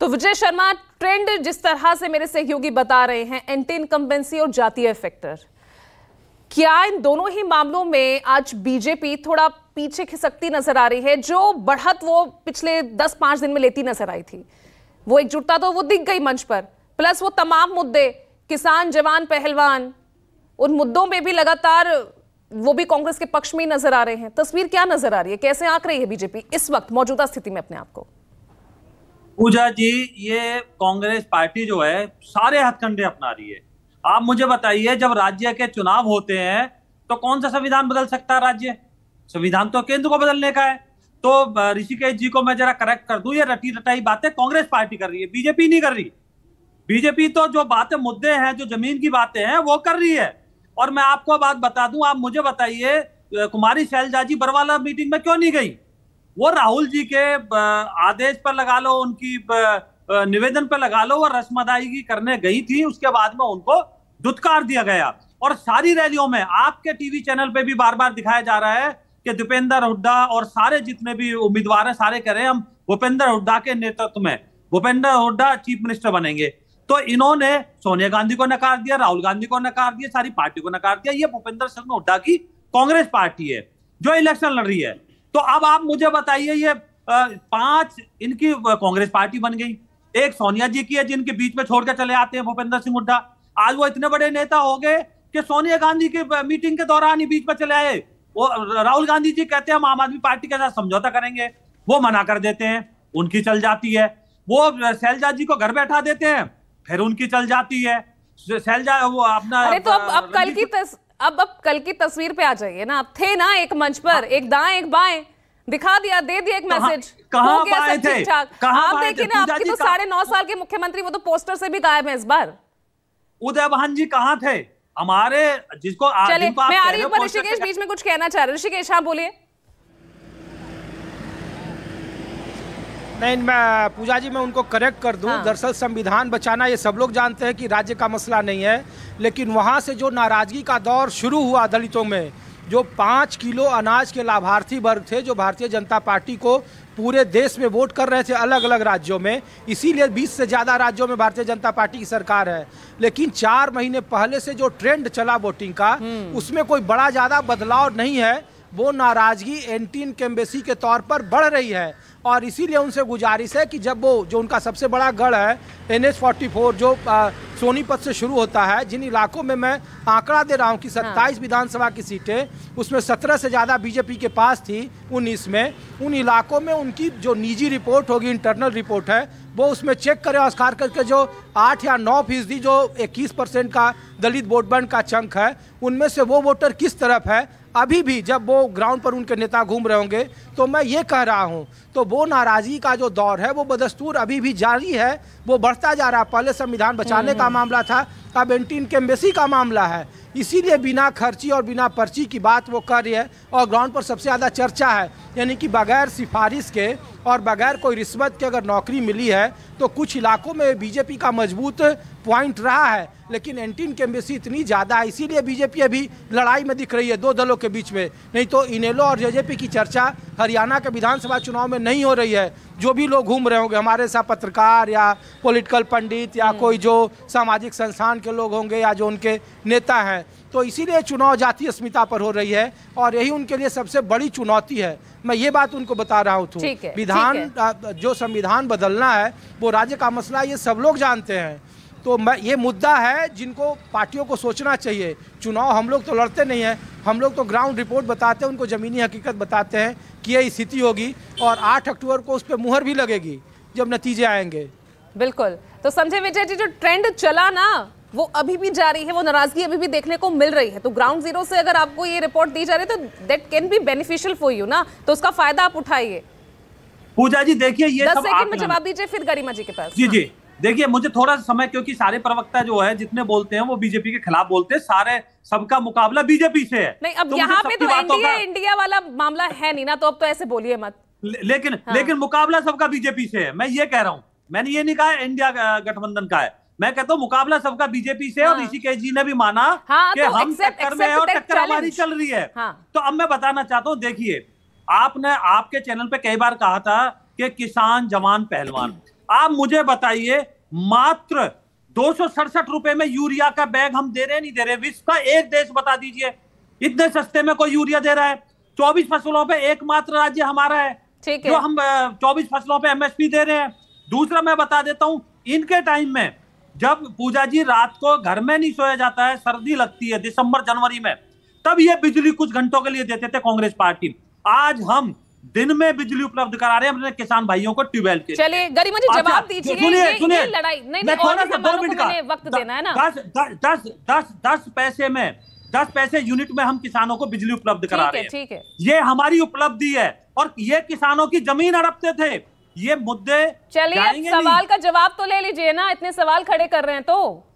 तो विजय शर्मा ट्रेंड जिस तरह से मेरे सहयोगी बता रहे हैं एंटी इनकम्बेंसी और जातीय फैक्टर क्या इन दोनों ही मामलों में आज बीजेपी थोड़ा पीछे खिसकती नजर आ रही है जो बढ़त वो पिछले दस पांच दिन में लेती नजर आई थी वो एकजुटता तो वो दिख गई मंच पर प्लस वो तमाम मुद्दे किसान जवान पहलवान उन मुद्दों में भी लगातार वो भी कांग्रेस के पक्ष में ही नजर आ रहे हैं तस्वीर क्या नजर आ रही है कैसे आंक रही है बीजेपी इस वक्त मौजूदा स्थिति में अपने आप को पूजा जी ये कांग्रेस पार्टी जो है सारे हथकंडे अपना रही है आप मुझे बताइए जब राज्य के चुनाव होते हैं तो कौन सा संविधान बदल सकता है राज्य संविधान तो केंद्र को बदलने का है तो ऋषिकेश जी को मैं जरा करेक्ट कर दूं ये रटी रटाई बातें कांग्रेस पार्टी कर रही है बीजेपी नहीं कर रही बीजेपी तो जो बातें मुद्दे हैं जो जमीन की बातें हैं वो कर रही है और मैं आपको बात बता दूं आप मुझे बताइए कुमारी शैलजा जी बरवाला मीटिंग में क्यों नहीं गई वो राहुल जी के आदेश पर लगा लो उनकी निवेदन पर लगा लो वो रस्मदायगी करने गई थी उसके बाद में उनको दुत्कार दिया गया और सारी रैलियों में आपके टीवी चैनल पे भी बार बार दिखाया जा रहा है कि दीपेंद्र हुड्डा और सारे जितने भी उम्मीदवार हैं सारे कह रहे हैं हम भूपेंद्र हुड्डा के नेतृत्व में भूपेंद्र हुड्डा चीफ मिनिस्टर बनेंगे तो इन्होंने सोनिया गांधी को नकार दिया राहुल गांधी को नकार दिया सारी पार्टी को नकार दिया ये भूपेंद्र सिंह हुड्डा की कांग्रेस पार्टी है जो इलेक्शन लड़ रही है तो अब आप मुझे बताइए ये पांच इनकी कांग्रेस पार्टी बन गई एक सोनिया जी की है जिनके बीच में छोड़कर चले आते हैं भूपेंद्र सिंह हुड्डा आज वो इतने बड़े नेता हो गए कि सोनिया गांधी के मीटिंग के दौरान ही बीच में चले आए वो राहुल गांधी जी कहते हैं हम आम आदमी पार्टी के साथ समझौता करेंगे वो मना कर देते हैं उनकी चल जाती है वो शैलजा जी को घर बैठा देते हैं फिर उनकी चल जाती है शैलजा वो अपना अरे तो अब अब कल की तस... अब अब कल की तस्वीर पे आ जाइए ना आप थे ना एक मंच पर एक दाएं एक बाएं दिखा दिया दे दिया एक मैसेज कहा, कहा थे आप देखिए ना आपकी तो साढ़े नौ साल के मुख्यमंत्री वो तो पोस्टर से भी गायब है इस बार उदय बहन जी कहां थे हमारे जिसको मैं आ रही हूँ ऋषिकेश बीच में कुछ कहना चाह रहे ऋषिकेश हाँ बोलिए नहीं मैं पूजा जी मैं उनको करेक्ट कर दूं हाँ। दरअसल संविधान बचाना ये सब लोग जानते हैं कि राज्य का मसला नहीं है लेकिन वहाँ से जो नाराजगी का दौर शुरू हुआ दलितों में जो पाँच किलो अनाज के लाभार्थी वर्ग थे जो भारतीय जनता पार्टी को पूरे देश में वोट कर रहे थे अलग अलग राज्यों में इसीलिए 20 से ज़्यादा राज्यों में भारतीय जनता पार्टी की सरकार है लेकिन चार महीने पहले से जो ट्रेंड चला वोटिंग का हम्म। उसमें कोई बड़ा ज़्यादा बदलाव नहीं है वो नाराज़गी एंटीन इनकेम्बेसी के तौर पर बढ़ रही है और इसीलिए उनसे गुजारिश है कि जब वो जो उनका सबसे बड़ा गढ़ है एन एच जो सोनीपत से शुरू होता है जिन इलाकों में मैं आंकड़ा दे रहा हूँ कि हाँ। सत्ताईस हाँ। विधानसभा की सीटें उसमें सत्रह से ज़्यादा बीजेपी के पास थी उन्नीस में उन इलाकों में उनकी जो निजी रिपोर्ट होगी इंटरनल रिपोर्ट है वो उसमें चेक करें और खास करके जो आठ या नौ फीसदी जो इक्कीस परसेंट का दलित वोट बैंक का चंक है उनमें से वो वोटर किस तरफ है अभी भी जब वो ग्राउंड पर उनके नेता घूम रहे होंगे तो मैं ये कह रहा हूँ तो वो नाराज़गी का जो दौर है वो बदस्तूर अभी भी जारी है वो बढ़ता जा रहा है पहले संविधान बचाने का हम्म। मामला था अब एंटीन के मेसी का मामला है इसीलिए बिना खर्ची और बिना पर्ची की बात वो कर रही है और ग्राउंड पर सबसे ज़्यादा चर्चा है यानी कि बगैर सिफारिश के और बगैर कोई रिश्वत के अगर नौकरी मिली है तो कुछ इलाकों में बीजेपी का मजबूत पॉइंट रहा है लेकिन एंटीन इनकम्बेसी इतनी ज़्यादा है इसीलिए बीजेपी अभी लड़ाई में दिख रही है दो दलों के बीच में नहीं तो इनेलो और जेजेपी की चर्चा हरियाणा के विधानसभा चुनाव में नहीं हो रही है जो भी लोग घूम रहे होंगे हमारे साथ पत्रकार या पॉलिटिकल पंडित या कोई जो सामाजिक संस्थान के लोग होंगे या जो उनके नेता हैं तो इसीलिए चुनाव जाति अस्मिता पर हो रही है और यही उनके लिए सबसे बड़ी चुनौती है मैं ये बात उनको बता रहा हूँ तो विधान जो संविधान बदलना है वो राज्य का मसला ये सब लोग जानते हैं तो मैं ये मुद्दा है जिनको पार्टियों को सोचना चाहिए चुनाव हम लोग तो लड़ते नहीं हैं हम लोग तो ग्राउंड रिपोर्ट बताते हैं उनको ज़मीनी हकीकत बताते हैं कि यही स्थिति होगी और आठ अक्टूबर को उस पर मुहर भी लगेगी जब नतीजे आएंगे बिल्कुल तो संजय विजय जी जो ट्रेंड चला ना वो अभी भी जारी है वो नाराजगी अभी भी देखने को मिल रही है तो ग्राउंड जीरो से अगर आपको ये रिपोर्ट दी जा रही है तो that can be beneficial for you ना तो उसका फायदा आप उठाइए पूजा जी देखिए ये सब सेकंड में जवाब दीजिए फिर गरिमा जी के पास जी हाँ। जी देखिए मुझे थोड़ा समय क्योंकि सारे प्रवक्ता जो है जितने बोलते हैं वो बीजेपी के खिलाफ बोलते हैं सारे सबका मुकाबला बीजेपी से है नहीं अब तो यहाँ पे तो इंडिया इंडिया वाला मामला है नहीं ना तो अब तो ऐसे बोलिए मत लेकिन हाँ। लेकिन मुकाबला सबका बीजेपी से है मैं ये कह रहा हूँ मैंने ये नहीं कहा इंडिया गठबंधन का है मैं कहता हूँ मुकाबला सबका बीजेपी से और हाँ। ऋषि के जी ने भी माना हाँ, की तो हम टक्कर में और टक्कर हमारी चल रही है हाँ। तो अब मैं बताना चाहता हूँ देखिए आपने आपके चैनल पे कई बार कहा था कि किसान जवान पहलवान आप मुझे बताइए मात्र दो रुपए में यूरिया का बैग हम दे रहे नहीं दे रहे विश्व का एक देश बता दीजिए इतने सस्ते में कोई यूरिया दे रहा है चौबीस फसलों पे एकमात्र राज्य हमारा है ठीक है जो हम चौबीस फसलों पे एमएसपी दे रहे हैं दूसरा मैं बता देता हूँ इनके टाइम में जब पूजा जी रात को घर में नहीं सोया जाता है सर्दी लगती है दिसंबर जनवरी में तब ये बिजली कुछ घंटों के लिए देते थे कांग्रेस पार्टी आज हम दिन में बिजली उपलब्ध करा रहे हैं अपने किसान भाइयों को ट्यूबवेल के चलिए गरीब जी अच्छा, जवाब दीजिए सुनिए सुनिए लड़ाई नहीं मैं थोड़ा सा दो मिनट का वक्त देना है ना दस दस दस दस पैसे में दस पैसे यूनिट में हम किसानों को बिजली उपलब्ध करा रहे हैं ठीक है ये हमारी उपलब्धि है और ये किसानों की जमीन हड़पते थे ये मुद्दे चलिए सवाल का जवाब तो ले लीजिए ना इतने सवाल खड़े कर रहे हैं तो